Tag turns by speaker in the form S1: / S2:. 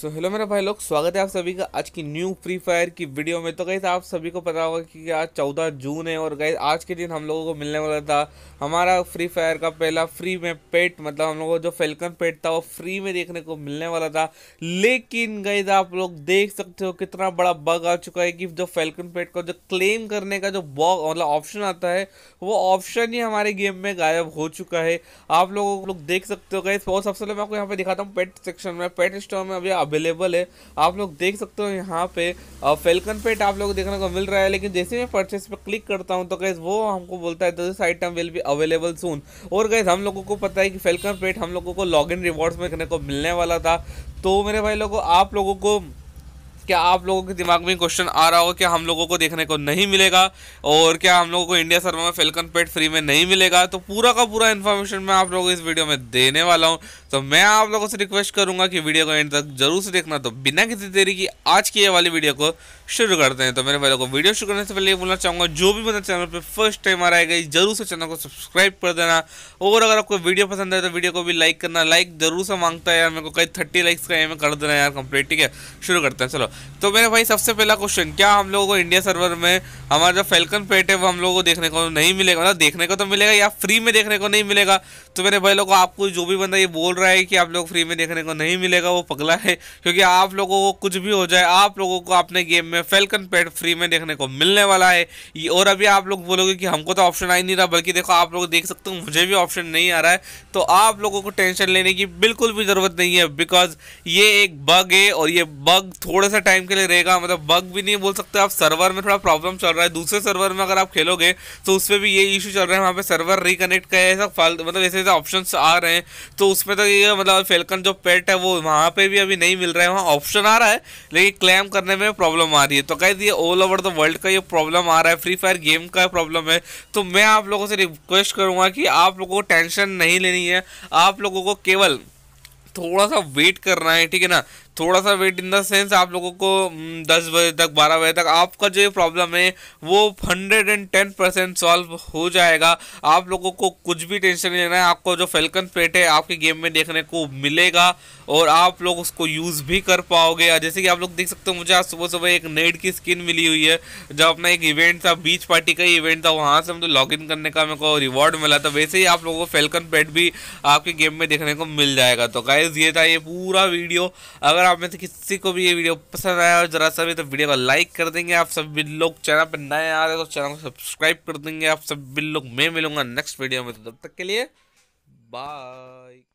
S1: so hello मेरा भाई लोग स्वागत है आप सभी का आज की न्यू फ्री फायर की वीडियो में तो गई आप सभी को पता होगा कि आज चौदह जून है और गई आज के दिन हम लोगों को मिलने वाला था हमारा फ्री फायर का पहला फ्री में पेट मतलब हम लोगों को जो फेल्कन पेट था वो फ्री में देखने को मिलने वाला था लेकिन गई आप लोग देख सकते हो कितना बड़ा बग आ चुका है कि जो फेल्कन पेट का जो क्लेम करने का जो बॉग मतलब ऑप्शन आता है वो ऑप्शन ही हमारे गेम में गायब हो चुका है आप लोगों को लोग देख सकते हो गई और सबसे पहले मैं आपको यहाँ पर दिखाता हूँ पेट सेक्शन में पेट स्टोर में अभी अवेलेबल है आप लोग देख सकते हो यहाँ पे फेलकन पेट आप लोग देखने को मिल रहा है लेकिन जैसे मैं परचेस पे क्लिक करता हूँ तो गैस वो हमको बोलता है this item will be available soon और गैस हम लोगों को पता है कि फेलकन पेट हम लोगों को लॉग इन रिवॉर्ड्स में देखने को मिलने वाला था तो मेरे भाई लोगों आप लोगों को क्या आप लोगों के दिमाग में क्वेश्चन आ रहा हो कि हम लोगों को देखने को नहीं मिलेगा और क्या हम लोगों को इंडिया सर्वर में फेलकन पेट फ्री में नहीं मिलेगा तो पूरा का पूरा इन्फॉर्मेशन मैं आप लोगों को इस वीडियो में देने वाला हूँ तो मैं आप लोगों से रिक्वेस्ट करूँगा कि वीडियो को एंड तक जरूर से देखना तो बिना किसी देरी की आज की ये वाली वीडियो को शुरू करते हैं तो मेरे वालों को वीडियो शुरू करने से पहले ये बोलना चाहूँगा जो भी मेरे चैनल पर फर्स्ट टाइम आ रहा जरूर से चैनल को सब्सक्राइब कर देना और अगर आपको वीडियो पसंद आए तो वीडियो को भी लाइक करना लाइक जरूर से मांगता है यार मेरे को कहीं थर्टी लाइक्स का एम कर देना यार कंप्लीट ठीक है शुरू करते हैं चलो तो मेरे भाई सबसे पहला क्वेश्चन क्या हम लोगों को इंडिया सर्वर में हमारा जो फेल्कन पेट है वो हम लोगों को देखने को नहीं मिलेगा ना मतलब देखने को तो मिलेगा या फ्री में देखने को नहीं मिलेगा तो मेरे भाई लोगों आपको जो भी बंदा ये बोल रहा है कि आप लोग फ्री में देखने को नहीं मिलेगा वो पगला है क्योंकि आप लोगों को कुछ भी हो जाए आप लोगों को अपने गेम में फेल्कन पेट फ्री में देखने को मिलने वाला है और अभी आप लोग बोलोगे कि हमको तो ऑप्शन आ ही नहीं रहा बल्कि देखो आप लोग देख सकते हो मुझे भी ऑप्शन नहीं आ रहा है तो आप लोगों को टेंशन लेने की बिल्कुल भी ज़रूरत नहीं है बिकॉज ये एक बग है और ये बग थोड़ा सा टाइम के लिए रहेगा मतलब बग भी नहीं बोल सकते आप सर्वर में थोड़ा प्रॉब्लम चल रहा है दूसरे सर्वर में अगर आप खेलोगे तो उसमें भी ये इशू चल रहा है वहाँ पे सर्वर रिकनेक्ट का ऐसा फाल मतलब ऐसे ऐसे ऑप्शन आ रहे हैं तो उसमें तो ये मतलब फेलकन जो पेट है वो वहाँ पर भी अभी नहीं मिल रहा है वहाँ ऑप्शन आ रहा है लेकिन क्लेम करने में प्रॉब्लम आ रही है तो कह दिए ऑल ओवर द वर्ल्ड का ये प्रॉब्लम आ रहा है फ्री फायर गेम का प्रॉब्लम है तो मैं आप लोगों से रिक्वेस्ट करूँगा कि आप लोगों को टेंशन नहीं लेनी है आप लोगों को केवल थोड़ा सा वेट करना है ठीक है ना थोड़ा सा वेट इन द सेंस आप लोगों को हम्म, दस बजे तक बारह बजे तक आपका जो प्रॉब्लम है वो hundred and ten percent solve हो जाएगा आप लोगों को कुछ भी टेंशन नहीं लेना है आपको जो फेल्कन पेट है आपके गेम में देखने को मिलेगा और आप लोग उसको यूज़ भी कर पाओगे जैसे कि आप लोग देख सकते हो मुझे आज सुबह सुबह एक नेड की स्किन मिली हुई है जब अपना एक इवेंट था बीच पार्टी का इवेंट था वहाँ से मुझे लॉग इन करने का मेरे को रिवॉर्ड मिला था वैसे ही आप लोगों को फेल्कन पेट भी आपके गेम में देखने को मिल जाएगा तो गाइज ये था ये पूरा वीडियो अगर आप में से किसी को भी ये वीडियो पसंद आया और जरा सा भी तो वीडियो को लाइक कर देंगे आप सभी लोग चैनल पर नए आ रहे हो तो चैनल को सब्सक्राइब कर देंगे आप सभी लोग मैं मिलूंगा नेक्स्ट वीडियो में तो तब तक के लिए बाय